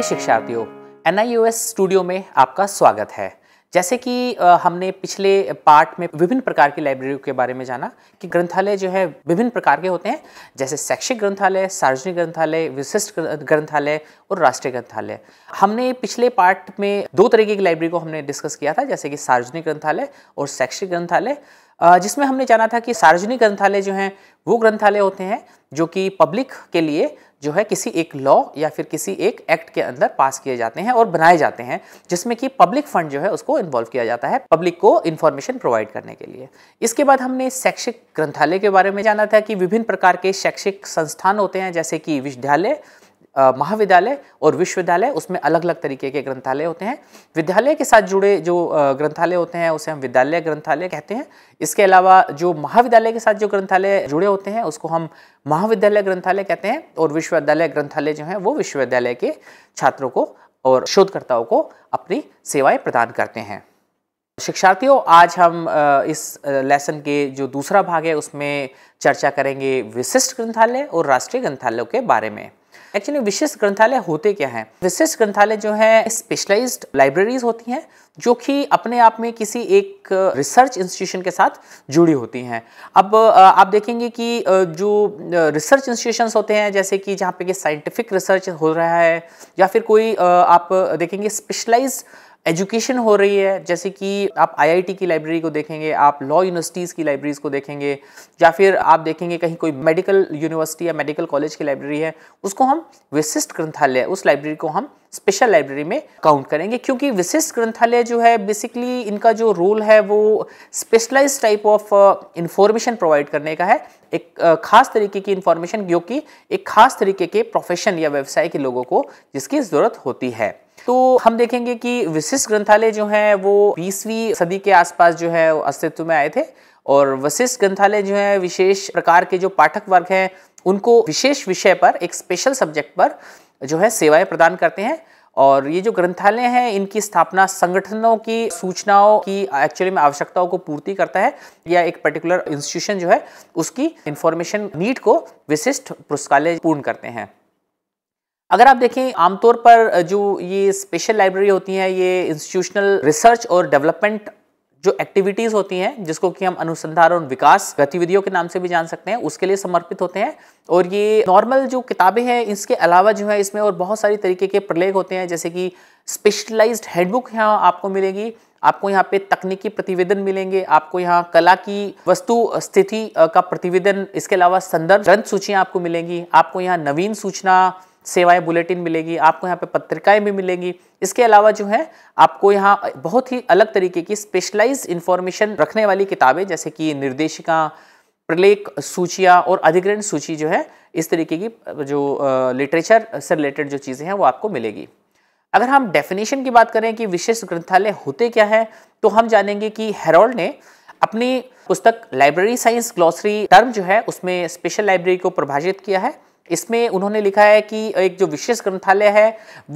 प्रिय शिक्षार्थियों N studio में आपका स्वागत है जैसे कि हमने पिछले पार्ट में विभिन्न प्रकार की लाइब्रेरी के बारे में जाना कि ग्रंथालय जो है विभिन्न प्रकार के होते हैं जैसे शैक्षिक ग्रंथालय सार्वजनिक ग्रंथालय विशिष्ट ग्रंथालय और राष्ट्रीय ग्रंथालय हमने पिछले पार्ट में दो तरीके की लाइब्रेरी को हमने डिस्कस किया था जैसे कि सार्वजनिक ग्रंथालय और शैक्षिक ग्रंथालय जिसमें हमने जाना था कि सार्वजनिक ग्रंथालय जो हैं वो ग्रंथालय होते हैं जो कि पब्लिक के लिए जो है किसी एक लॉ या फिर किसी एक एक्ट के अंदर पास किए जाते हैं और बनाए जाते हैं जिसमें कि पब्लिक फंड जो है उसको इन्वॉल्व किया जाता है पब्लिक को इन्फॉर्मेशन प्रोवाइड करने के लिए इसके बाद हमने शैक्षिक ग्रंथालय के बारे में जाना था कि विभिन्न प्रकार के शैक्षिक संस्थान होते हैं जैसे कि विश्वविद्यालय महाविद्यालय और विश्वविद्यालय उसमें अलग अलग तरीके के ग्रंथालय होते हैं विद्यालय के साथ जुड़े जो ग्रंथालय होते हैं उसे हम विद्यालय ग्रंथालय कहते हैं इसके अलावा जो महाविद्यालय के साथ जो ग्रंथालय जुड़े होते हैं उसको हम महाविद्यालय ग्रंथालय कहते हैं और विश्वविद्यालय ग्रंथालय जो है वो विश्वविद्यालय के छात्रों को और शोधकर्ताओं को अपनी सेवाएं प्रदान करते हैं शिक्षार्थियों आज हम इस लेसन के जो दूसरा भाग है उसमें चर्चा करेंगे विशिष्ट ग्रंथालय और राष्ट्रीय ग्रंथालयों के बारे में एक्चुअली विशेष ग्रंथालय होते क्या हैं विशेष ग्रंथालय जो है स्पेशलाइज्ड लाइब्रेरीज होती हैं जो कि अपने आप में किसी एक रिसर्च इंस्टीट्यूशन के साथ जुड़ी होती हैं अब आप देखेंगे कि जो रिसर्च इंस्टीट्यूशंस होते हैं जैसे कि जहाँ पे कि साइंटिफिक रिसर्च हो रहा है या फिर कोई आप देखेंगे स्पेशलाइज्ड एजुकेशन हो रही है जैसे कि आप आईआईटी की लाइब्रेरी को देखेंगे आप लॉ यूनिवर्सिटीज़ की लाइब्रेरीज़ को देखेंगे या फिर आप देखेंगे कहीं कोई मेडिकल यूनिवर्सिटी या मेडिकल कॉलेज की लाइब्रेरी है उसको हम विशिष्ट ग्रंथालय उस लाइब्रेरी को हम स्पेशल लाइब्रेरी में काउंट करेंगे क्योंकि विशिष्ट ग्रंथालय जो है बेसिकली इनका जो रोल है वो specialise type of information provide करने का है एक uh, खास तरीके की इंफॉर्मेशन जो कि एक खास तरीके के प्रोफेशन या व्यवसाय के लोगों को जिसकी ज़रूरत होती है तो हम देखेंगे कि विशिष्ट ग्रंथालय जो है वो बीसवीं सदी के आसपास जो है अस्तित्व में आए थे और वशिष्ठ ग्रंथालय जो है विशेष प्रकार के जो पाठक वर्ग हैं उनको विशेष विषय पर एक स्पेशल सब्जेक्ट पर जो है सेवाएं प्रदान करते हैं और ये जो ग्रंथालय हैं इनकी स्थापना संगठनों की सूचनाओं की एक्चुअली में आवश्यकताओं को पूर्ति करता है या एक पर्टिकुलर इंस्टीट्यूशन जो है उसकी इंफॉर्मेशन नीड को विशिष्ट पुस्तकालय पूर्ण करते हैं अगर आप देखें आमतौर पर जो ये स्पेशल लाइब्रेरी होती हैं ये इंस्टीट्यूशनल रिसर्च और डेवलपमेंट जो एक्टिविटीज़ होती हैं जिसको कि हम अनुसंधान और विकास गतिविधियों के नाम से भी जान सकते हैं उसके लिए समर्पित होते हैं और ये नॉर्मल जो किताबें हैं इसके अलावा जो है इसमें और बहुत सारी तरीके के प्रलेख होते हैं जैसे कि स्पेशलाइज्ड हैंडबुक यहाँ आपको मिलेगी आपको यहाँ पे तकनीकी प्रतिवेदन मिलेंगे आपको यहाँ कला की वस्तु स्थिति का प्रतिवेदन इसके अलावा संदर्भ ग्रंथ सूचियाँ आपको मिलेंगी आपको यहाँ नवीन सूचना सेवाएं बुलेटिन मिलेगी आपको यहाँ पे पत्रिकाएं भी मिलेंगी इसके अलावा जो है आपको यहाँ बहुत ही अलग तरीके की स्पेशलाइज इन्फॉर्मेशन रखने वाली किताबें जैसे कि निर्देशिका प्रलेख सूचियाँ और अधिग्रहण सूची जो है इस तरीके की जो लिटरेचर से रिलेटेड जो चीज़ें हैं वो आपको मिलेगी अगर हम डेफिनेशन की बात करें कि विशेष ग्रंथालय होते क्या है तो हम जानेंगे कि हेरोल्ड ने अपनी पुस्तक लाइब्रेरी साइंस ग्लॉसरी टर्म जो है उसमें स्पेशल लाइब्रेरी को परिभाषित किया है इसमें उन्होंने लिखा है कि एक जो विशेष ग्रंथालय है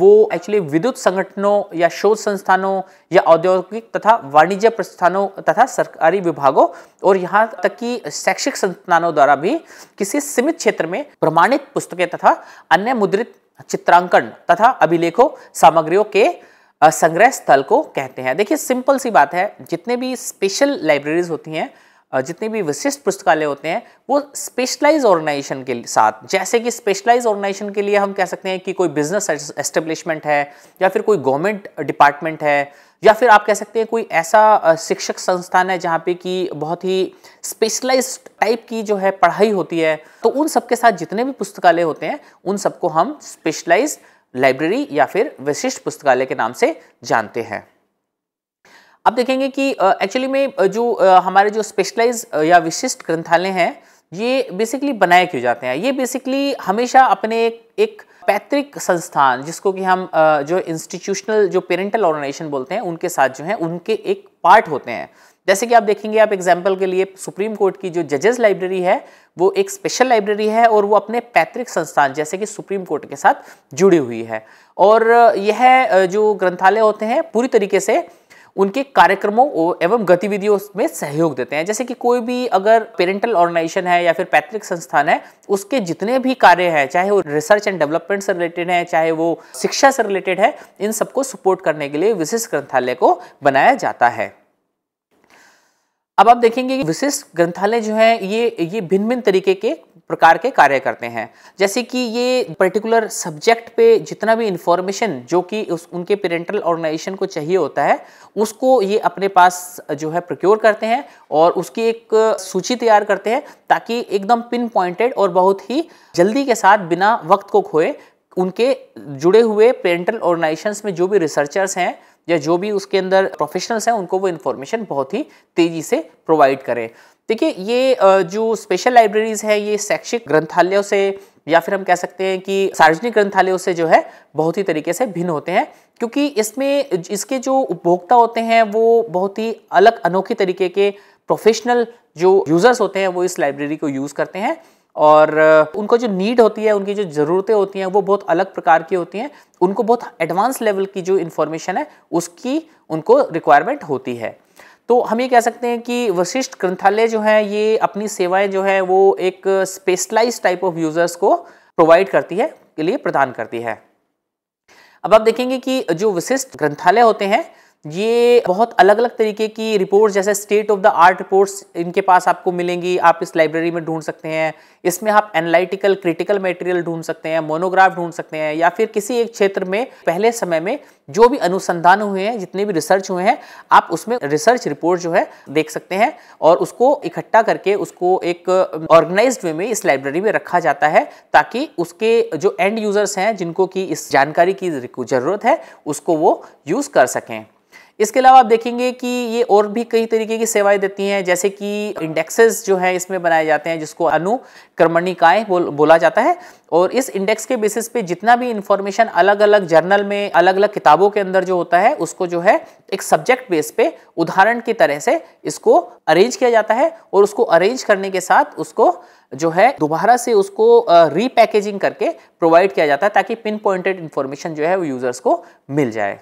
वो एक्चुअली विद्युत संगठनों या शोध संस्थानों या औद्योगिक तथा वाणिज्य प्रस्थानों तथा सरकारी विभागों और यहाँ तक कि शैक्षिक संस्थानों द्वारा भी किसी सीमित क्षेत्र में प्रमाणित पुस्तकें तथा अन्य मुद्रित चित्रांकन तथा अभिलेखों सामग्रियों के संग्रह स्थल को कहते हैं देखिए सिंपल सी बात है जितने भी स्पेशल लाइब्रेरीज होती हैं जितने भी विशिष्ट पुस्तकालय होते हैं वो स्पेशलाइज ऑर्गेनाइजेशन के साथ जैसे कि स्पेशलाइज ऑर्गेनाइजेशन के लिए हम कह सकते हैं कि कोई बिजनेस एस्टेब्लिशमेंट है या फिर कोई गवर्नमेंट डिपार्टमेंट है या फिर आप कह सकते हैं कोई ऐसा शिक्षक संस्थान है जहाँ पे कि बहुत ही स्पेशलाइज टाइप की जो है पढ़ाई होती है तो उन सबके साथ जितने भी पुस्तकालय होते हैं उन सबको हम स्पेशलाइज लाइब्रेरी या फिर विशिष्ट पुस्तकालय के नाम से जानते हैं अब देखेंगे कि एक्चुअली में जो हमारे जो स्पेशलाइज या विशिष्ट ग्रंथालय हैं ये बेसिकली बनाए क्यों जाते हैं ये बेसिकली हमेशा अपने एक, एक पैतृक संस्थान जिसको कि हम जो इंस्टीट्यूशनल जो पेरेंटल ऑर्गेनाइजेशन बोलते हैं उनके साथ जो हैं उनके एक पार्ट होते हैं जैसे कि आप देखेंगे आप एग्जाम्पल के लिए सुप्रीम कोर्ट की जो जजेस लाइब्रेरी है वो एक स्पेशल लाइब्रेरी है और वो अपने पैतृक संस्थान जैसे कि सुप्रीम कोर्ट के साथ जुड़ी हुई है और यह जो ग्रंथालय होते हैं पूरी तरीके से उनके कार्यक्रमों एवं गतिविधियों में सहयोग देते हैं जैसे कि कोई भी अगर पेरेंटल ऑर्गेनाइजेशन है या फिर पैतृक संस्थान है उसके जितने भी कार्य हैं चाहे वो रिसर्च एंड डेवलपमेंट से रिलेटेड है चाहे वो शिक्षा से रिलेटेड है इन सबको सपोर्ट करने के लिए विशिष्ट ग्रंथालय को बनाया जाता है अब आप देखेंगे कि विशिष्ट ग्रंथालय जो है ये ये भिन्न भिन्न तरीके के प्रकार के कार्य करते हैं जैसे कि ये पर्टिकुलर सब्जेक्ट पे जितना भी इंफॉर्मेशन जो कि उस उनके पेरेंटल ऑर्गेनाइजेशन को चाहिए होता है उसको ये अपने पास जो है प्रोक्योर करते हैं और उसकी एक सूची तैयार करते हैं ताकि एकदम पिन पॉइंटेड और बहुत ही जल्दी के साथ बिना वक्त को खोए उनके जुड़े हुए पेरेंटल ऑर्गेनाइजेशन में जो भी रिसर्चर्स हैं या जो भी उसके अंदर प्रोफेशनल्स हैं उनको वो इन्फॉर्मेशन बहुत ही तेज़ी से प्रोवाइड करें देखिए ये जो स्पेशल लाइब्रेरीज़ हैं ये शैक्षिक ग्रंथालयों से या फिर हम कह सकते हैं कि सार्वजनिक ग्रंथालयों से जो है बहुत ही तरीके से भिन्न होते हैं क्योंकि इसमें इसके जो उपभोक्ता होते हैं वो बहुत ही अलग अनोखे तरीके के प्रोफेशनल जो यूज़र्स होते हैं वो इस लाइब्रेरी को यूज़ करते हैं और उनको जो नीड होती है उनकी जो ज़रूरतें होती हैं वो बहुत अलग प्रकार की होती हैं उनको बहुत एडवांस लेवल की जो इन्फॉर्मेशन है उसकी उनको रिक्वायरमेंट होती है तो हम ये कह सकते हैं कि वशिष्ठ ग्रंथालय जो है ये अपनी सेवाएं जो है वो एक स्पेशलाइज टाइप ऑफ यूज़र्स को प्रोवाइड करती है के लिए प्रदान करती है अब आप देखेंगे कि जो विशिष्ट ग्रंथालय होते हैं ये बहुत अलग अलग तरीके की रिपोर्ट्स जैसे state of the art reports इनके पास आपको मिलेंगी आप इस लाइब्रेरी में ढूंढ सकते हैं इसमें आप एनालिटिकल क्रिटिकल मटेरियल ढूंढ सकते हैं मोनोग्राफ ढूंढ सकते हैं या फिर किसी एक क्षेत्र में पहले समय में जो भी अनुसंधान हुए हैं जितने भी रिसर्च हुए हैं आप उसमें रिसर्च रिपोर्ट जो है देख सकते हैं और उसको इकट्ठा करके उसको एक ऑर्गेनाइज वे में इस लाइब्रेरी में रखा जाता है ताकि उसके जो एंड यूजर्स हैं जिनको कि इस जानकारी की जरूरत है उसको वो यूज़ कर सकें इसके अलावा आप देखेंगे कि ये और भी कई तरीके की सेवाएं देती हैं जैसे कि इंडेक्सेस जो है इसमें बनाए जाते हैं जिसको अनुक्रमणिकाएं बोल, बोला जाता है और इस इंडेक्स के बेसिस पे जितना भी इंफॉर्मेशन अलग अलग जर्नल में अलग अलग किताबों के अंदर जो होता है उसको जो है एक सब्जेक्ट बेस पे उदाहरण की तरह से इसको अरेंज किया जाता है और उसको अरेंज करने के साथ उसको जो है दोबारा से उसको रीपैकेजिंग करके प्रोवाइड किया जाता है ताकि पिन पॉइंटेड इन्फॉर्मेशन जो है वो यूज़र्स को मिल जाए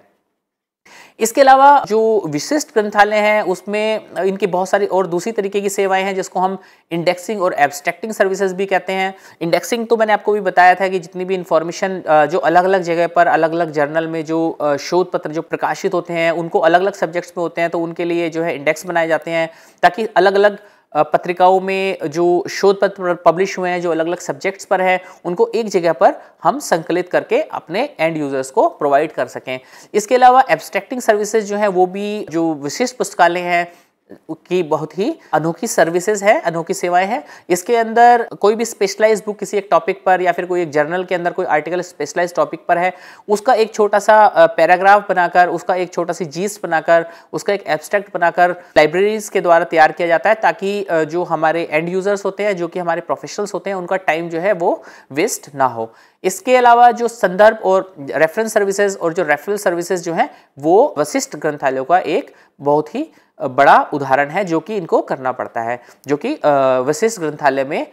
इसके अलावा जो विशिष्ट ग्रंथालय हैं उसमें इनकी बहुत सारी और दूसरी तरीके की सेवाएं हैं जिसको हम इंडेक्सिंग और एब्स्ट्रैक्टिंग सर्विसेज भी कहते हैं इंडेक्सिंग तो मैंने आपको भी बताया था कि जितनी भी इंफॉर्मेशन जो अलग अलग जगह पर अलग अलग जर्नल में जो शोध पत्र जो प्रकाशित होते हैं उनको अलग अलग सब्जेक्ट्स में होते हैं तो उनके लिए जो है इंडेक्स बनाए जाते हैं ताकि अलग अलग पत्रिकाओं में जो शोध पत्र पब्लिश हुए हैं जो अलग अलग सब्जेक्ट्स पर हैं उनको एक जगह पर हम संकलित करके अपने एंड यूजर्स को प्रोवाइड कर सकें इसके अलावा एब्स्ट्रैक्टिंग सर्विसेज जो हैं वो भी जो विशिष्ट पुस्तकालय हैं की बहुत ही अनोखी सर्विसेज है अनोखी सेवाएं हैं इसके अंदर कोई भी स्पेशलाइज बुक किसी एक टॉपिक पर या फिर कोई एक जर्नल के अंदर कोई आर्टिकल स्पेशलाइज टॉपिक पर है उसका एक छोटा सा पैराग्राफ बनाकर उसका एक छोटा सी जीस बनाकर उसका एक एब्स्ट्रैक्ट बनाकर लाइब्रेरीज के द्वारा तैयार किया जाता है ताकि जो हमारे एंड यूजर्स होते हैं जो कि हमारे प्रोफेशनल्स होते हैं उनका टाइम जो है वो वेस्ट ना हो इसके अलावा जो संदर्भ और रेफरेंस सर्विसेज और जो रेफरल सर्विसेज जो हैं वो वशिष्ठ ग्रंथालयों का एक बहुत ही बड़ा उदाहरण है जो कि इनको करना पड़ता है जो कि विशिष्ट ग्रंथालय में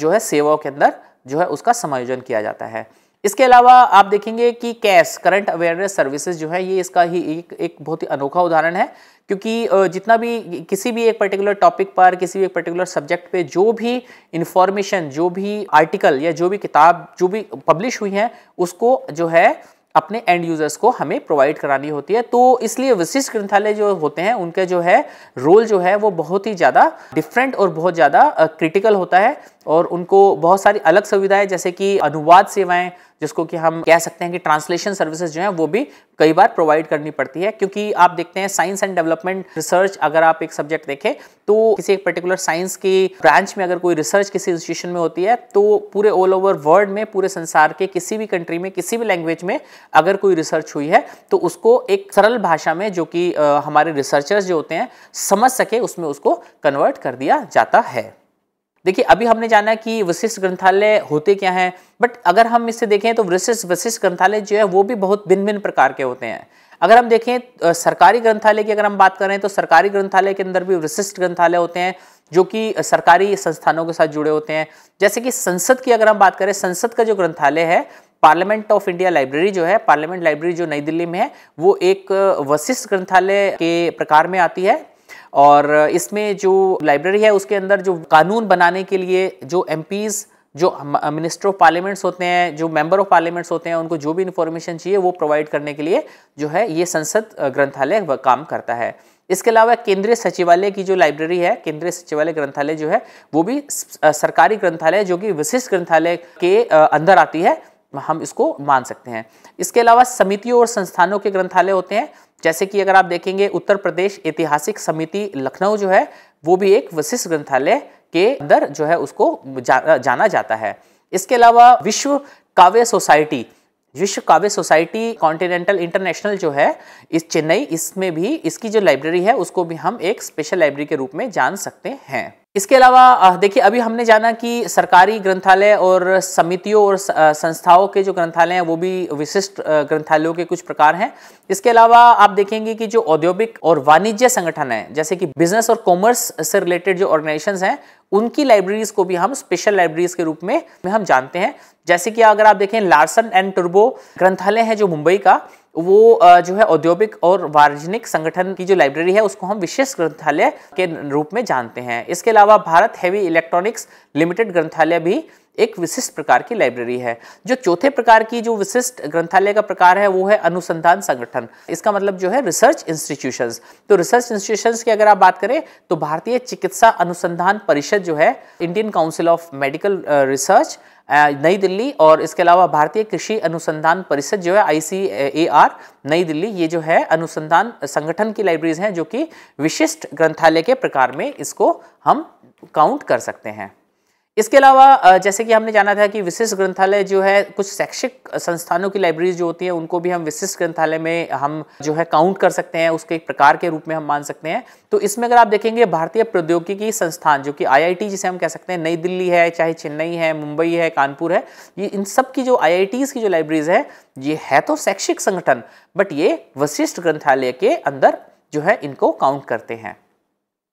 जो है सेवाओं के अंदर जो है उसका समायोजन किया जाता है इसके अलावा आप देखेंगे कि कैश करंट अवेयरनेस सर्विसेज जो है ये इसका ही एक एक बहुत ही अनोखा उदाहरण है क्योंकि जितना भी किसी भी एक पर्टिकुलर टॉपिक पर किसी भी एक पर्टिकुलर सब्जेक्ट पे जो भी इंफॉर्मेशन जो भी आर्टिकल या जो भी किताब जो भी पब्लिश हुई है उसको जो है अपने एंड यूजर्स को हमें प्रोवाइड करानी होती है तो इसलिए विशिष्ट ग्रंथालय जो होते हैं उनके जो है रोल जो है वो बहुत ही ज़्यादा डिफरेंट और बहुत ज़्यादा क्रिटिकल होता है और उनको बहुत सारी अलग सुविधाएं जैसे कि अनुवाद सेवाएं जिसको कि हम कह सकते हैं कि ट्रांसलेशन सर्विसेज जो है वो भी कई बार प्रोवाइड करनी पड़ती है क्योंकि आप देखते हैं साइंस एंड डेवलपमेंट रिसर्च अगर आप एक सब्जेक्ट देखें तो किसी एक पर्टिकुलर साइंस की ब्रांच में अगर कोई रिसर्च किसी इंस्टीट्यूशन में होती है तो पूरे ऑल ओवर वर्ल्ड में पूरे संसार के किसी भी कंट्री में किसी भी लैंग्वेज में अगर कोई रिसर्च हुई है तो उसको एक सरल भाषा में जो कि हमारे रिसर्चर्स जो होते हैं समझ सके उसमें उसको कन्वर्ट कर दिया जाता है देखिए अभी हमने जाना कि विशिष्ट ग्रंथालय होते क्या हैं बट अगर हम इससे देखें तो विशिष्ट विशिष्ट ग्रंथालय जो है वो भी बहुत भिन्न भिन्न प्रकार के होते हैं अगर हम देखें सरकारी ग्रंथालय की अगर हम बात करें तो सरकारी ग्रंथालय के अंदर भी विशिष्ट ग्रंथालय होते हैं जो कि सरकारी संस्थानों के साथ जुड़े होते हैं जैसे कि संसद की अगर हम बात करें संसद का जो ग्रंथालय है पार्लियामेंट ऑफ इंडिया लाइब्रेरी जो है पार्लियामेंट लाइब्रेरी जो नई दिल्ली में है वो एक वशिष्ठ ग्रंथालय के प्रकार में आती है और इसमें जो लाइब्रेरी है उसके अंदर जो कानून बनाने के लिए जो एम जो मिनिस्टर ऑफ पार्लियामेंट्स होते हैं जो मेंबर ऑफ पार्लियामेंट्स होते हैं उनको जो भी इन्फॉर्मेशन चाहिए वो प्रोवाइड करने के लिए जो है ये संसद ग्रंथालय काम करता है इसके अलावा केंद्रीय सचिवालय की जो लाइब्रेरी है केंद्रीय सचिवालय ग्रंथालय जो है वो भी सरकारी ग्रंथालय जो कि विशिष्ट ग्रंथालय के अंदर आती है हम इसको मान सकते हैं इसके अलावा समितियों और संस्थानों के ग्रंथालय होते हैं जैसे कि अगर आप देखेंगे उत्तर प्रदेश ऐतिहासिक समिति लखनऊ जो है वो भी एक विशिष्ट ग्रंथालय के अंदर जो है उसको जा, जाना जाता है इसके अलावा विश्व काव्य सोसाइटी विश्व काव्य सोसाइटी कॉन्टिनेंटल इंटरनेशनल जो है इस चेन्नई इसमें भी इसकी जो लाइब्रेरी है उसको भी हम एक स्पेशल लाइब्रेरी के रूप में जान सकते हैं इसके अलावा देखिए अभी हमने जाना कि सरकारी ग्रंथालय और समितियों और संस्थाओं के जो ग्रंथालय हैं वो भी विशिष्ट ग्रंथालयों के कुछ प्रकार हैं इसके अलावा आप देखेंगे कि जो औद्योगिक और वाणिज्य संगठन हैं जैसे कि बिजनेस और कॉमर्स से रिलेटेड जो ऑर्गेनाइजेशंस हैं उनकी लाइब्रेरीज को भी हम स्पेशल लाइब्रेरीज के रूप में हम जानते हैं जैसे कि अगर आप देखें लार्सन एंड टर्बो ग्रंथालय है जो मुंबई का वो जो है औद्योगिक और वार्जनिक संगठन की जो लाइब्रेरी है उसको हम विशेष ग्रंथालय के रूप में जानते हैं इसके अलावा भारत हैवी इलेक्ट्रॉनिक्स लिमिटेड ग्रंथालय भी एक विशिष्ट प्रकार की लाइब्रेरी है जो चौथे प्रकार की जो विशिष्ट ग्रंथालय का प्रकार है वो है अनुसंधान संगठन इसका मतलब जो है रिसर्च इंस्टीट्यूशंस तो रिसर्च इंस्टीट्यूशंस की अगर आप बात करें तो भारतीय चिकित्सा अनुसंधान परिषद जो है Indian Council of Medical Research नई दिल्ली और इसके अलावा भारतीय कृषि अनुसंधान परिषद जो है आई नई दिल्ली ये जो है अनुसंधान संगठन की लाइब्रेरीज हैं जो कि विशिष्ट ग्रंथालय के प्रकार में इसको हम काउंट कर सकते हैं इसके अलावा जैसे कि हमने जाना था कि विशिष्ट ग्रंथालय जो है कुछ शैक्षिक संस्थानों की लाइब्रेरीज जो होती हैं उनको भी हम विशिष्ट ग्रंथालय में हम जो है काउंट कर सकते हैं उसके एक प्रकार के रूप में हम मान सकते हैं तो इसमें अगर आप देखेंगे भारतीय प्रौद्योगिकी संस्थान जो कि आईआईटी जिसे हम कह सकते हैं नई दिल्ली है चाहे चेन्नई है मुंबई है कानपुर है ये इन सब की जो आई की जो लाइब्रेरीज है ये है तो शैक्षिक संगठन बट ये वशिष्ठ ग्रंथालय के अंदर जो है इनको काउंट करते हैं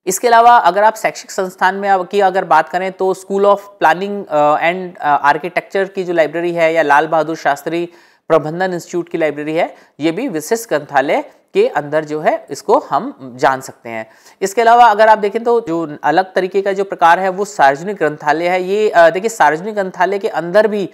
इसके अलावा अगर आप शैक्षिक संस्थान में की अगर बात करें तो school of planning and architecture की जो लाइब्रेरी है या लाल बहादुर शास्त्री प्रबंधन इंस्टीट्यूट की लाइब्रेरी है ये भी विशिष्ट ग्रंथालय के अंदर जो है इसको हम जान सकते हैं इसके अलावा अगर आप देखें तो जो अलग तरीके का जो प्रकार है वो सार्वजनिक ग्रंथालय है ये uh, देखिए सार्वजनिक ग्रंथालय के अंदर भी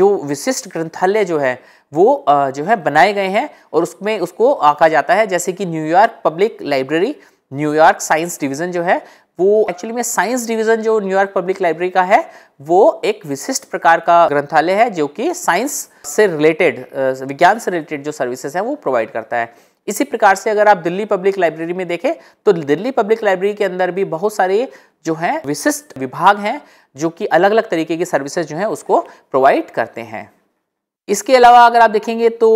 जो विशिष्ट ग्रंथालय जो है वो uh, जो है बनाए गए हैं और उसमें उसको आका जाता है जैसे कि New York public library New York science division जो है वो एक्चुअली में साइंस डिवीजन जो न्यूयॉर्क पब्लिक लाइब्रेरी का है वो एक विशिष्ट प्रकार का ग्रंथालय है जो कि साइंस से रिलेटेड विज्ञान से रिलेटेड जो सर्विसेज हैं वो प्रोवाइड करता है इसी प्रकार से अगर आप दिल्ली पब्लिक लाइब्रेरी में देखें तो दिल्ली पब्लिक लाइब्रेरी के अंदर भी बहुत सारे जो हैं विशिष्ट विभाग हैं जो कि अलग अलग तरीके की सर्विसेज जो हैं उसको प्रोवाइड करते हैं इसके अलावा अगर आप देखेंगे तो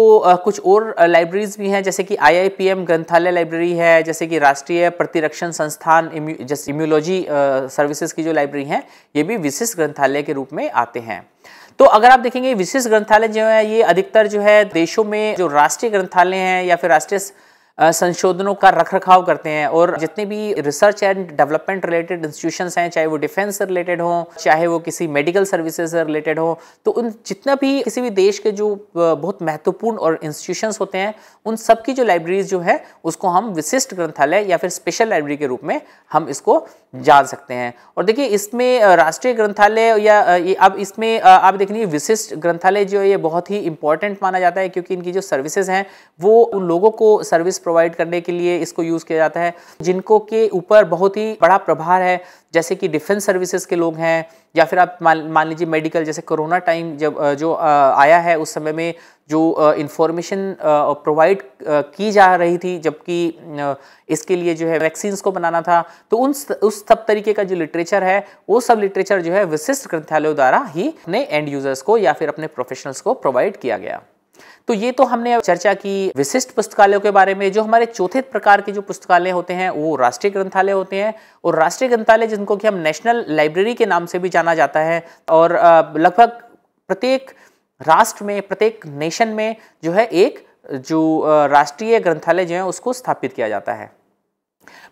कुछ और लाइब्रेरीज भी हैं जैसे कि आईआईपीएम ग्रंथालय लाइब्रेरी है जैसे कि राष्ट्रीय प्रतिरक्षण संस्थान जैसे इम्यूलॉजी सर्विसेज की जो लाइब्रेरी हैं ये भी विशेष ग्रंथालय के रूप में आते हैं तो अगर आप देखेंगे विशेष ग्रंथालय जो है ये अधिकतर जो है देशों में जो राष्ट्रीय ग्रंथालय हैं या फिर राष्ट्रीय संशोधनों का रख रखाव करते हैं और जितने भी research and development related institution हैं चाहे वो डिफेंस से रिलेटेड हों चाहे वो किसी मेडिकल सर्विसेज से रिलेटेड हो तो उन जितना भी किसी भी देश के जो बहुत महत्वपूर्ण और इंस्टीट्यूशन होते हैं उन सबकी जो लाइब्रेरीज जो है उसको हम विशिष्ट ग्रंथालय या फिर स्पेशल लाइब्रेरी के रूप में हम इसको जान सकते हैं और देखिए इसमें राष्ट्रीय ग्रंथालय या ये अब इसमें आप देखिए विशिष्ट ग्रंथालय जो है ये बहुत ही इंपॉर्टेंट माना जाता है क्योंकि इनकी जो सर्विसेज हैं वो उन लोगों को सर्विस प्रोवाइड करने के लिए इसको यूज़ किया जाता है जिनको के ऊपर बहुत ही बड़ा प्रभार है जैसे कि डिफेंस सर्विसेज के लोग हैं या फिर आप मान मान लीजिए मेडिकल जैसे कोरोना टाइम जब जो आया है उस समय में जो इन्फॉर्मेशन प्रोवाइड की जा रही थी जबकि इसके लिए जो है वैक्सीन्स को बनाना था तो उन उस सब तरीके का जो लिटरेचर है वो सब लिटरेचर जो है विशिष्ट ग्रंथालयों द्वारा ही अपने एंड यूजर्स को या फिर अपने प्रोफेशनल्स को प्रोवाइड किया गया तो ये तो हमने चर्चा की विशिष्ट पुस्तकालयों के बारे में जो हमारे चौथे प्रकार के जो पुस्तकालय होते हैं वो राष्ट्रीय ग्रंथालय होते हैं और राष्ट्रीय ग्रंथालय जिनको कि हम नेशनल लाइब्रेरी के नाम से भी जाना जाता है और लगभग प्रत्येक राष्ट्र में प्रत्येक नेशन में जो है एक जो राष्ट्रीय ग्रंथालय जो है उसको स्थापित किया जाता है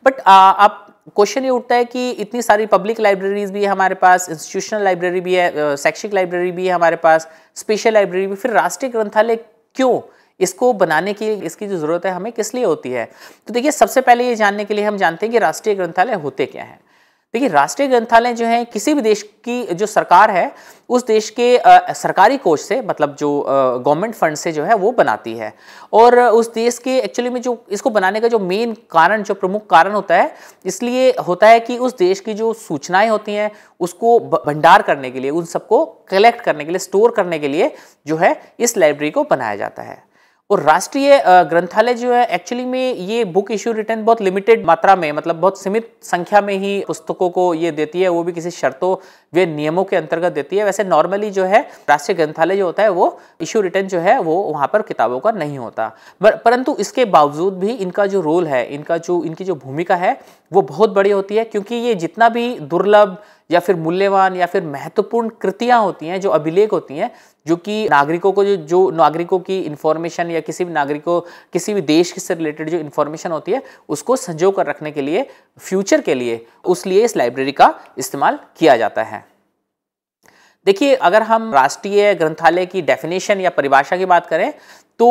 बट आप क्वेश्चन ये उठता है कि इतनी सारी पब्लिक लाइब्रेरीज भी है हमारे पास इंस्टीट्यूशनल लाइब्रेरी भी है शैक्षिक लाइब्रेरी भी है हमारे पास स्पेशल लाइब्रेरी भी फिर राष्ट्रीय ग्रंथालय क्यों इसको बनाने की इसकी जो ज़रूरत है हमें किस लिए होती है तो देखिए सबसे पहले ये जानने के लिए हम जानते हैं कि राष्ट्रीय ग्रंथालय होते क्या हैं देखिए राष्ट्रीय ग्रंथालय जो है किसी भी देश की जो सरकार है उस देश के आ, सरकारी कोष से मतलब जो गवर्नमेंट फंड से जो है वो बनाती है और उस देश के एक्चुअली में जो इसको बनाने का जो मेन कारण जो प्रमुख कारण होता है इसलिए होता है कि उस देश की जो सूचनाएं होती हैं उसको भंडार करने के लिए उन सबको कलेक्ट करने के लिए स्टोर करने के लिए जो है इस लाइब्रेरी को बनाया जाता है और राष्ट्रीय ग्रंथालय जो है एक्चुअली में ये बुक इश्यू रिटर्न बहुत लिमिटेड मात्रा में मतलब बहुत सीमित संख्या में ही पुस्तकों को ये देती है वो भी किसी शर्तों वे नियमों के अंतर्गत देती है वैसे नॉर्मली जो है राष्ट्रीय ग्रंथालय जो होता है वो इश्यू रिटर्न जो है वो वहाँ पर किताबों का नहीं होता परंतु इसके बावजूद भी इनका जो रोल है इनका जो इनकी जो भूमिका है वो बहुत बड़ी होती है क्योंकि ये जितना भी दुर्लभ या फिर मूल्यवान या फिर महत्वपूर्ण कृतियाँ होती हैं जो अभिलेख होती हैं जो कि नागरिकों को जो जो नागरिकों की इन्फॉर्मेशन या किसी भी नागरिकों किसी भी देश से रिलेटेड जो इन्फॉर्मेशन होती है उसको संजो कर रखने के लिए फ्यूचर के लिए उस लिए इस लाइब्रेरी का इस्तेमाल किया जाता है देखिए अगर हम राष्ट्रीय ग्रंथालय की डेफिनेशन या परिभाषा की बात करें तो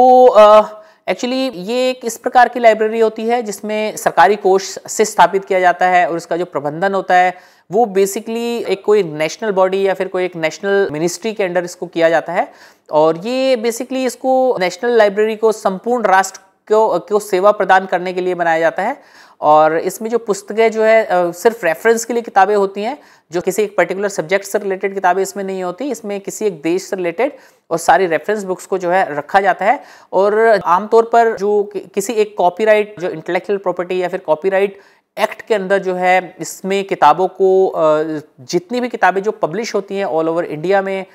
एक्चुअली ये एक इस प्रकार की लाइब्रेरी होती है जिसमें सरकारी कोष से स्थापित किया जाता है और इसका जो प्रबंधन होता है वो बेसिकली एक कोई नेशनल बॉडी या फिर कोई एक नेशनल मिनिस्ट्री के अंडर इसको किया जाता है और ये बेसिकली इसको नेशनल लाइब्रेरी को संपूर्ण राष्ट्र को को सेवा प्रदान करने के लिए बनाया जाता है और इसमें जो पुस्तकें जो है सिर्फ रेफरेंस के लिए किताबें होती हैं जो किसी एक पर्टिकुलर सब्जेक्ट से रिलेटेड किताबें इसमें नहीं होती इसमें किसी एक देश से रिलेटेड और सारी रेफरेंस बुक्स को जो है रखा जाता है और आमतौर पर जो किसी एक कॉपीराइट जो इंटेलेक्चुअल प्रॉपर्टी या फिर कॉपीराइट एक्ट के अंदर जो है इसमें किताबों को जितनी भी किताबें जो पब्लिश होती हैं ऑल ओवर इंडिया में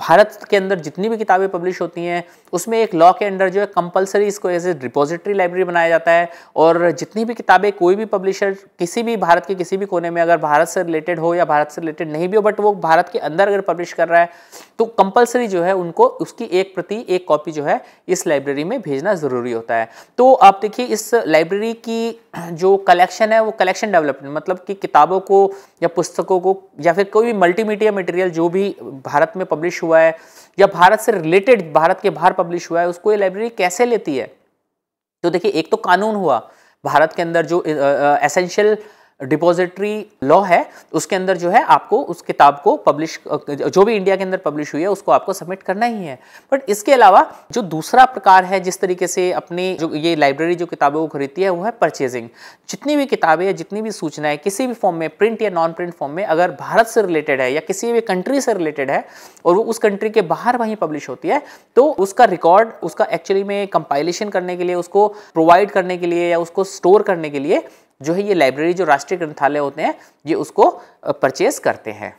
भारत के अंदर जितनी भी किताबें पब्लिश होती हैं उसमें एक लॉ के अंडर जो है कंपलसरी इसको एज ए रिपोजिटरी लाइब्रेरी बनाया जाता है और जितनी भी किताबें कोई भी पब्लिशर किसी भी भारत के किसी भी कोने में अगर भारत से रिलेटेड हो या भारत से रिलेटेड नहीं भी हो बट वो भारत के अंदर अगर पब्लिश कर रहा है तो कंपलसरी जो है उनको उसकी एक प्रति एक कॉपी जो है इस लाइब्रेरी में भेजना ज़रूरी होता है तो आप देखिए इस लाइब्रेरी की जो कलेक्शन है वो कलेक्शन डेवलपमेंट मतलब कि किताबों को या पुस्तकों को या फिर कोई भी मल्टीमीडिया मटेरियल जो भी भारत में पब्लिश हुआ है या भारत से रिलेटेड भारत के बाहर पब्लिश हुआ है उसको ये लाइब्रेरी कैसे लेती है तो देखिए एक तो कानून हुआ भारत के अंदर जो एसेंशियल uh, डिपॉजिटरी लॉ है उसके अंदर जो है आपको उस किताब को पब्लिश जो भी इंडिया के अंदर पब्लिश हुई है उसको आपको सबमिट करना ही है बट इसके अलावा जो दूसरा प्रकार है जिस तरीके से अपनी जो ये लाइब्रेरी जो किताबों को खरीदती है वो है परचेजिंग जितनी भी किताबें या जितनी भी सूचनाएं किसी भी फॉर्म में प्रिंट या नॉन प्रिंट फॉर्म में अगर भारत से रिलेटेड है या किसी भी कंट्री से रिलेटेड है और वो उस कंट्री के बाहर वहीं पब्लिश होती है तो उसका रिकॉर्ड उसका एक्चुअली में कंपाइलेशन करने के लिए उसको प्रोवाइड करने के लिए या उसको स्टोर करने के लिए जो है ये लाइब्रेरी जो राष्ट्रीय ग्रंथालय होते हैं ये उसको परचेज करते हैं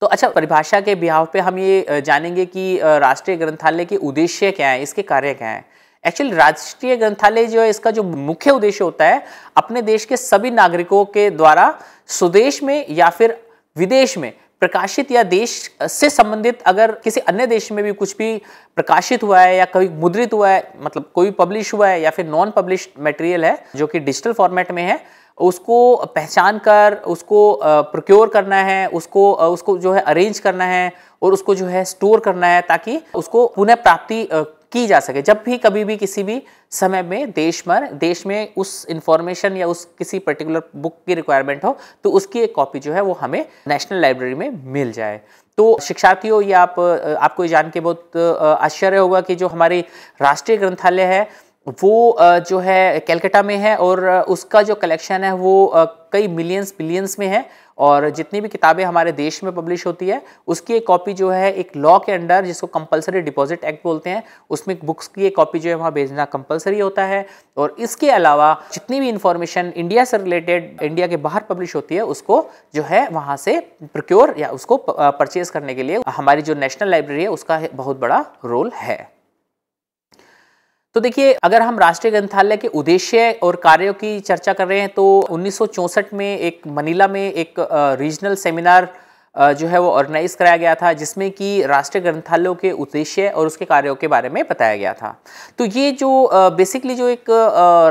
तो अच्छा परिभाषा के बिहाव पे हम ये जानेंगे कि राष्ट्रीय ग्रंथालय के उद्देश्य क्या है इसके कार्य क्या है एक्चुअली राष्ट्रीय ग्रंथालय जो है इसका जो मुख्य उद्देश्य होता है अपने देश के सभी नागरिकों के द्वारा स्वदेश में या फिर विदेश में प्रकाशित या देश से संबंधित अगर किसी अन्य देश में भी कुछ भी प्रकाशित हुआ है या कभी मुद्रित हुआ है मतलब कोई पब्लिश हुआ है या फिर नॉन पब्लिश मटेरियल है जो कि डिजिटल फॉर्मेट में है उसको पहचान कर उसको प्रोक्योर करना है उसको उसको जो है अरेंज करना है और उसको जो है स्टोर करना है ताकि उसको पुनः प्राप्ति की जा सके जब भी कभी भी किसी भी समय में देश भर देश में उस इंफॉर्मेशन या उस किसी पर्टिकुलर बुक की रिक्वायरमेंट हो तो उसकी एक कॉपी जो है वो हमें नेशनल लाइब्रेरी में मिल जाए तो शिक्षार्थियों या आप आपको जान के बहुत आश्चर्य होगा कि जो हमारी राष्ट्रीय ग्रंथालय है वो जो है कैलकटा में है और उसका जो कलेक्शन है वो कई मिलियंस बिलियंस में है और जितनी भी किताबें हमारे देश में पब्लिश होती है उसकी एक कॉपी जो है एक लॉ के अंडर जिसको कंपलसरी डिपॉजिट एक्ट बोलते हैं उसमें बुक्स की एक कॉपी जो है वहाँ भेजना कंपलसरी होता है और इसके अलावा जितनी भी इंफॉर्मेशन इंडिया से रिलेटेड इंडिया के बाहर पब्लिश होती है उसको जो है वहाँ से प्रोक्योर या उसको परचेज करने के लिए हमारी जो नेशनल लाइब्रेरी है उसका बहुत बड़ा रोल है तो देखिए अगर हम राष्ट्रीय ग्रंथालय के उद्देश्य और कार्यों की चर्चा कर रहे हैं तो उन्नीस में एक मनीला में एक रीजनल सेमिनार जो है वो ऑर्गेनाइज कराया गया था जिसमें कि राष्ट्रीय ग्रंथालयों के उद्देश्य और उसके कार्यों के बारे में बताया गया था तो ये जो बेसिकली जो एक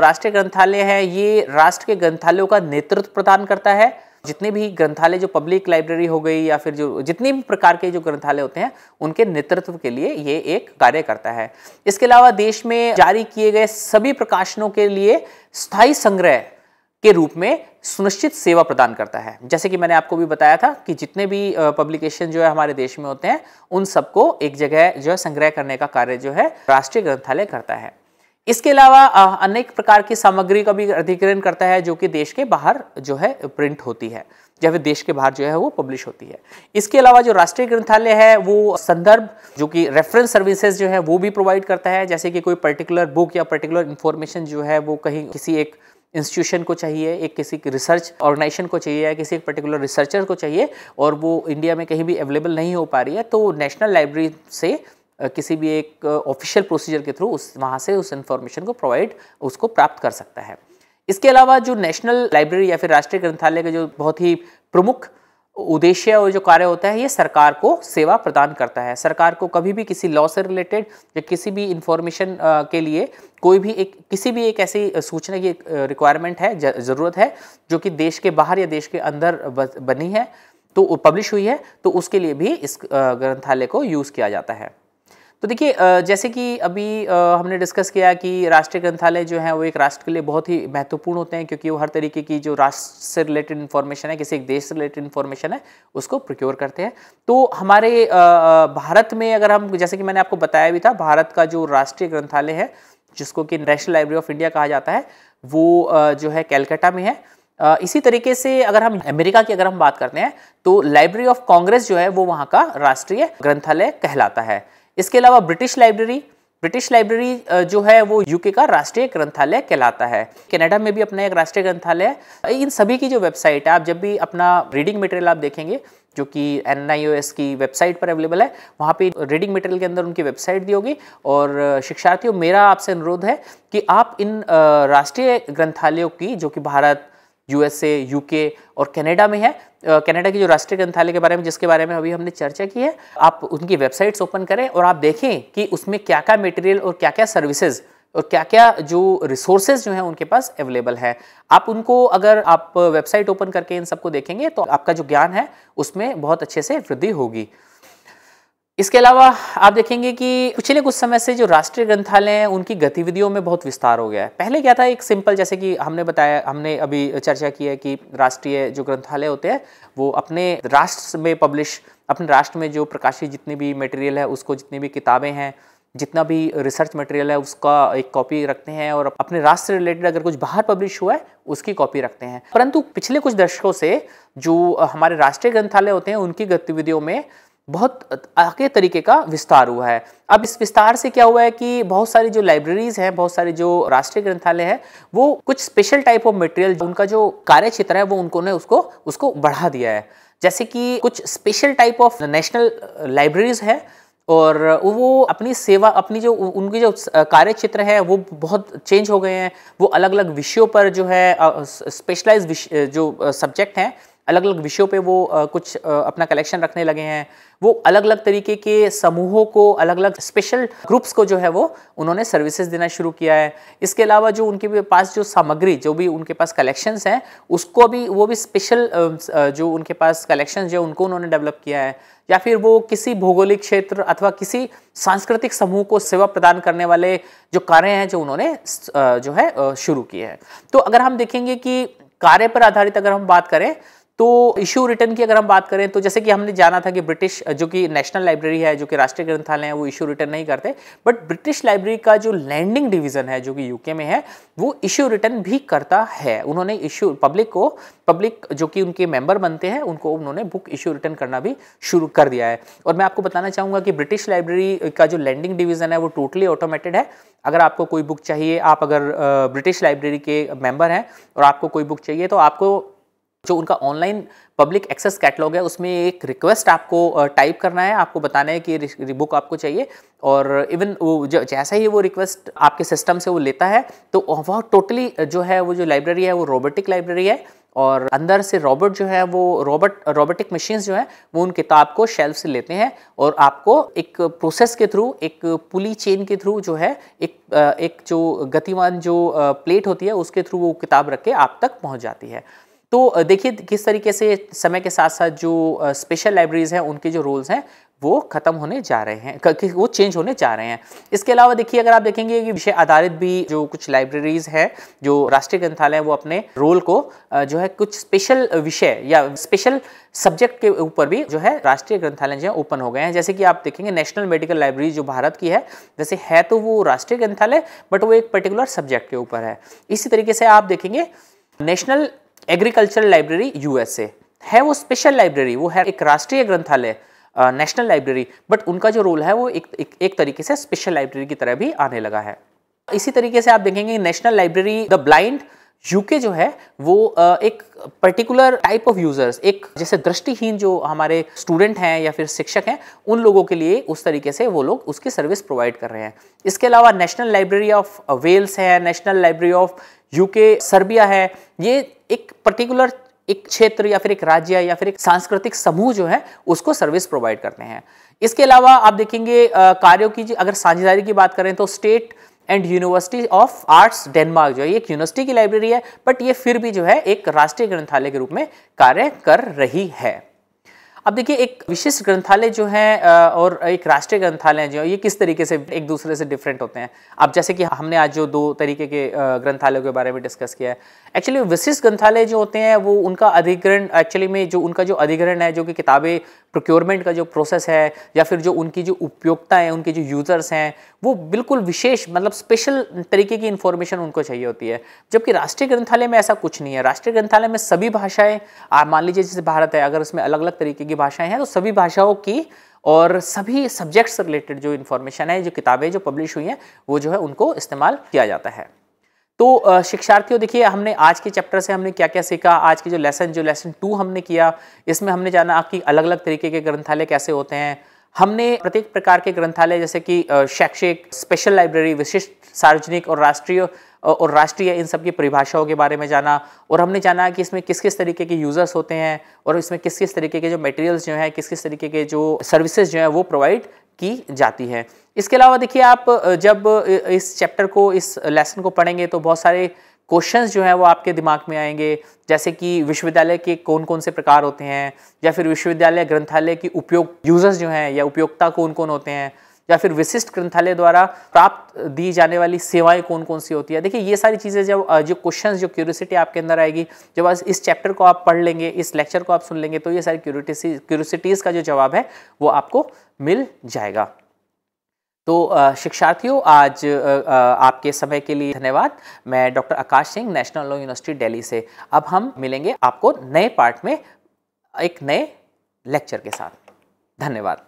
राष्ट्रीय ग्रंथालय है ये राष्ट्र के ग्रंथालयों का नेतृत्व प्रदान करता है जितने भी ग्रंथालय जो पब्लिक लाइब्रेरी हो गई या फिर जो जितने भी प्रकार के जो ग्रंथालय होते हैं उनके नेतृत्व के लिए ये एक कार्य करता है इसके अलावा देश में जारी किए गए सभी प्रकाशनों के लिए स्थायी संग्रह के रूप में सुनिश्चित सेवा प्रदान करता है जैसे कि मैंने आपको भी बताया था कि जितने भी पब्लिकेशन जो है हमारे देश में होते हैं उन सबको एक जगह जो है संग्रह करने का कार्य जो है राष्ट्रीय ग्रंथालय करता है इसके अलावा अनेक प्रकार की सामग्री का भी अधिग्रहण करता है जो कि देश के बाहर जो है प्रिंट होती है या फिर देश के बाहर जो है वो पब्लिश होती है इसके अलावा जो राष्ट्रीय ग्रंथालय है वो संदर्भ जो कि रेफरेंस सर्विसेज जो है वो भी प्रोवाइड करता है जैसे कि कोई पर्टिकुलर बुक या पर्टिकुलर इन्फॉर्मेशन जो है वो कहीं किसी एक इंस्टीट्यूशन को चाहिए एक किसी रिसर्च ऑर्गेनाइजेशन को चाहिए या किसी एक पर्टिकुलर रिसर्चर को चाहिए और वो इंडिया में कहीं भी अवेलेबल नहीं हो पा रही है तो नेशनल लाइब्रेरी से किसी भी एक ऑफिशियल प्रोसीजर के थ्रू उस वहाँ से उस इन्फॉर्मेशन को प्रोवाइड उसको प्राप्त कर सकता है इसके अलावा जो नेशनल लाइब्रेरी या फिर राष्ट्रीय ग्रंथालय के जो बहुत ही प्रमुख उद्देश्य और जो कार्य होता है ये सरकार को सेवा प्रदान करता है सरकार को कभी भी किसी लॉ से रिलेटेड या किसी भी इंफॉर्मेशन के लिए कोई भी एक किसी भी एक ऐसी सूचना की रिक्वायरमेंट है ज़रूरत है जो कि देश के बाहर या देश के अंदर बनी है तो पब्लिश हुई है तो उसके लिए भी इस ग्रंथालय को यूज़ किया जाता है तो देखिए जैसे कि अभी हमने डिस्कस किया कि राष्ट्रीय ग्रंथालय जो है वो एक राष्ट्र के लिए बहुत ही महत्वपूर्ण होते हैं क्योंकि वो हर तरीके की जो राष्ट्र से रिलेटेड इन्फॉर्मेशन है किसी एक देश से रिलेटेड इन्फॉर्मेशन है उसको प्रोक्योर करते हैं तो हमारे भारत में अगर हम जैसे कि मैंने आपको बताया भी था भारत का जो राष्ट्रीय ग्रंथालय है जिसको कि नेशनल लाइब्रेरी ऑफ इंडिया कहा जाता है वो जो है कैलकाटा में है इसी तरीके से अगर हम अमेरिका की अगर हम बात करते हैं तो लाइब्रेरी ऑफ कांग्रेस जो है वो वहाँ का राष्ट्रीय ग्रंथालय कहलाता है इसके अलावा ब्रिटिश लाइब्रेरी ब्रिटिश लाइब्रेरी जो है वो यूके का राष्ट्रीय ग्रंथालय कहलाता है कनाडा में भी अपना एक राष्ट्रीय ग्रंथालय है इन सभी की जो वेबसाइट है आप जब भी अपना रीडिंग मटेरियल आप देखेंगे जो कि एन की वेबसाइट पर अवेलेबल है वहाँ पे रीडिंग मटेरियल के अंदर उनकी वेबसाइट दी होगी और शिक्षार्थियों मेरा आपसे अनुरोध है कि आप इन राष्ट्रीय ग्रंथालयों की जो कि भारत यूएसए यूके और कनाडा में है कनाडा की जो राष्ट्रीय ग्रंथालय के बारे में जिसके बारे में अभी हमने चर्चा की है आप उनकी वेबसाइट्स ओपन करें और आप देखें कि उसमें क्या क्या मटेरियल और क्या क्या सर्विसेज़ और क्या क्या जो रिसोर्सेज जो हैं उनके पास अवेलेबल है आप उनको अगर आप वेबसाइट ओपन करके इन सबको देखेंगे तो आपका जो ज्ञान है उसमें बहुत अच्छे से वृद्धि होगी इसके अलावा आप देखेंगे कि पिछले कुछ समय से जो राष्ट्रीय ग्रंथालय हैं उनकी गतिविधियों में बहुत विस्तार हो गया है पहले क्या था एक सिंपल जैसे कि हमने बताया हमने अभी चर्चा की है कि राष्ट्रीय जो ग्रंथालय होते हैं वो अपने राष्ट्र में पब्लिश अपने राष्ट्र में जो प्रकाशित जितनी भी मटेरियल है उसको जितनी भी किताबें हैं जितना भी रिसर्च मटेरियल है उसका एक कॉपी रखते हैं और अपने राष्ट्र से रिलेटेड अगर कुछ बाहर पब्लिश हुआ है उसकी कॉपी रखते हैं परंतु पिछले कुछ दशकों से जो हमारे राष्ट्रीय ग्रंथालय होते हैं उनकी गतिविधियों में बहुत आगे तरीके का विस्तार हुआ है अब इस विस्तार से क्या हुआ है कि बहुत सारी जो लाइब्रेरीज हैं बहुत सारे जो राष्ट्रीय ग्रंथालय हैं वो कुछ स्पेशल टाइप ऑफ मटेरियल उनका जो कार्य क्षेत्र है वो उनको ने उसको उसको बढ़ा दिया है जैसे कि कुछ special type of national libraries हैं और वो अपनी सेवा अपनी जो उनके जो कार्य क्षेत्र है वो बहुत चेंज हो गए हैं वो अलग अलग विषयों पर जो है स्पेशलाइज जो सब्जेक्ट हैं अलग अलग विषयों पे वो आ, कुछ आ, अपना कलेक्शन रखने लगे हैं वो अलग अलग तरीके के समूहों को अलग अलग स्पेशल ग्रुप्स को जो है वो उन्होंने सर्विसेज देना शुरू किया है इसके अलावा जो उनके पास जो सामग्री जो भी उनके पास कलेक्शंस हैं उसको भी वो भी स्पेशल जो उनके पास कलेक्शन जो उनको उन्होंने डेवलप किया है या फिर वो किसी भौगोलिक क्षेत्र अथवा किसी सांस्कृतिक समूह को सेवा प्रदान करने वाले जो कार्य हैं जो उन्होंने जो है शुरू किए हैं तो अगर हम देखेंगे कि कार्य पर आधारित अगर हम बात करें तो इश्यू रिटर्न की अगर हम बात करें तो जैसे कि हमने जाना था कि ब्रिटिश जो कि नेशनल लाइब्रेरी है जो कि राष्ट्रीय ग्रंथालय है वो इश्यू रिटर्न नहीं करते बट ब्रिटिश लाइब्रेरी का जो लैंडिंग डिवीजन है जो कि यूके में है वो इश्यू रिटर्न भी करता है उन्होंने इश्यू पब्लिक को पब्लिक जो कि उनके मेंबर बनते हैं उनको उन्होंने बुक इश्यू रिटर्न करना भी शुरू कर दिया है और मैं आपको बताना चाहूँगा कि ब्रिटिश लाइब्रेरी का जो लैंडिंग डिवीजन है वो टोटली ऑटोमेटेड है अगर आपको कोई बुक चाहिए आप अगर ब्रिटिश लाइब्रेरी के मेंबर हैं और आपको कोई बुक चाहिए तो आपको जो उनका ऑनलाइन पब्लिक एक्सेस कैटलॉग है उसमें एक रिक्वेस्ट आपको टाइप करना है आपको बताना है कि बुक आपको चाहिए और इवन वो जैसा ही वो रिक्वेस्ट आपके सिस्टम से वो लेता है तो वह टोटली जो है वो जो लाइब्रेरी है वो रोबोटिक लाइब्रेरी है और अंदर से रॉबर्ट जो है वो रॉबर्ट रोबोटिक मशीन्स जो है वो उन किताब को शेल्फ से लेते हैं और आपको एक प्रोसेस के थ्रू एक पुली चेन के थ्रू जो है एक एक जो गतिमान जो प्लेट होती है उसके थ्रू वो किताब रख के आप तक पहुंच जाती है तो देखिए किस तरीके से समय के साथ साथ जो स्पेशल लाइब्रेरीज़ हैं उनके जो रोल्स हैं वो खत्म होने जा रहे हैं वो चेंज होने जा रहे हैं इसके अलावा देखिए अगर आप देखेंगे कि विषय आधारित भी जो कुछ लाइब्रेरीज हैं जो राष्ट्रीय ग्रंथालय हैं वो अपने रोल को जो है कुछ स्पेशल विषय या स्पेशल सब्जेक्ट के ऊपर भी जो है राष्ट्रीय ग्रंथालय जो है ओपन हो गए हैं जैसे कि आप देखेंगे नेशनल मेडिकल लाइब्रेरी जो भारत की है जैसे है तो वो राष्ट्रीय ग्रंथालय बट वो एक पर्टिकुलर सब्जेक्ट के ऊपर है इसी तरीके से आप देखेंगे नेशनल एग्रीकल्चरल लाइब्रेरी यूएसए है वो स्पेशल लाइब्रेरी वो है एक राष्ट्रीय ग्रंथालय नेशनल लाइब्रेरी बट उनका जो रोल है वो एक एक, एक तरीके से स्पेशल लाइब्रेरी की तरह भी आने लगा है इसी तरीके से आप देखेंगे national library the blind UK जो है वो एक पर्टिकुलर टाइप ऑफ यूजर्स एक जैसे दृष्टिहीन जो हमारे स्टूडेंट हैं या फिर शिक्षक हैं उन लोगों के लिए उस तरीके से वो लोग उसकी सर्विस प्रोवाइड कर रहे हैं इसके अलावा नेशनल लाइब्रेरी ऑफ वेल्स है national library of UK Serbia है ये एक पर्टिकुलर एक क्षेत्र या फिर एक राज्य या फिर एक सांस्कृतिक समूह जो है उसको सर्विस प्रोवाइड करते हैं इसके अलावा आप देखेंगे कार्यों की अगर साझेदारी की बात करें तो state and university of arts Denmark जो है एक यूनिवर्सिटी की लाइब्रेरी है बट ये फिर भी जो है एक राष्ट्रीय ग्रंथालय के रूप में कार्य कर रही है अब देखिए एक विशिष्ट ग्रंथालय जो है और एक राष्ट्रीय ग्रंथालय जो है ये किस तरीके से एक दूसरे से डिफरेंट होते हैं अब जैसे कि हमने आज जो दो तरीके के ग्रंथालयों के बारे में डिस्कस किया है एक्चुअली विशिष्ट ग्रंथालय जो होते हैं वो उनका अधिग्रहण एक्चुअली में जो उनका जो अधिग्रहण है जो कि किताबें प्रोक्योरमेंट का जो प्रोसेस है या फिर जो उनकी जो उपयोगिता है उनके जो यूज़र्स हैं वो बिल्कुल विशेष मतलब स्पेशल तरीके की इन्फॉर्मेशन उनको चाहिए होती है जबकि राष्ट्रीय ग्रंथालय में ऐसा कुछ नहीं है राष्ट्रीय ग्रंथालय में सभी भाषाएं मान लीजिए जैसे भारत है अगर उसमें अलग अलग तरीके की भाषाएं हैं तो सभी भाषाओं की और सभी सब्जेक्ट्स रिलेटेड जो इन्फॉर्मेशन है जो किताबें जो पब्लिश हुई हैं वो जो है उनको इस्तेमाल किया जाता है तो शिक्षार्थियों देखिए हमने आज के चैप्टर से हमने क्या क्या सीखा आज के जो लेसन जो लेसन टू हमने किया इसमें हमने जाना कि अलग अलग तरीके के ग्रंथालय कैसे होते हैं हमने प्रत्येक प्रकार के ग्रंथालय जैसे कि शैक्षिक स्पेशल लाइब्रेरी विशिष्ट सार्वजनिक और राष्ट्रीय और राष्ट्रीय इन सब की परिभाषाओं के बारे में जाना और हमने जाना कि इसमें किस किस तरीके के यूज़र्स होते हैं और इसमें किस किस तरीके के जो मटेरियल्स जो हैं किस किस तरीके के जो सर्विसेज जो हैं वो प्रोवाइड की जाती है इसके अलावा देखिए आप जब इस चैप्टर को इस लेसन को पढ़ेंगे तो बहुत सारे क्वेश्चंस जो हैं वो आपके दिमाग में आएंगे जैसे कि विश्वविद्यालय के कौन कौन से प्रकार होते हैं या फिर विश्वविद्यालय ग्रंथालय की उपयोग यूजर्स जो हैं या उपयोगता कौन कौन होते हैं या फिर विशिष्ट ग्रंथालय द्वारा प्राप्त दी जाने वाली सेवाएं कौन कौन सी होती है देखिए ये सारी चीज़ें जब जो क्वेश्चन जो क्यूरियोसिटी आपके अंदर आएगी जब इस चैप्टर को आप पढ़ लेंगे इस लेक्चर को आप सुन लेंगे तो ये सारी क्यूरियोसिटीज़ का जो जवाब है वो आपको मिल जाएगा तो शिक्षार्थियों आज आपके समय के लिए धन्यवाद मैं doctor Akash Singh national law university Delhi से अब हम मिलेंगे आपको नए पार्ट में एक नए लेक्चर के साथ धन्यवाद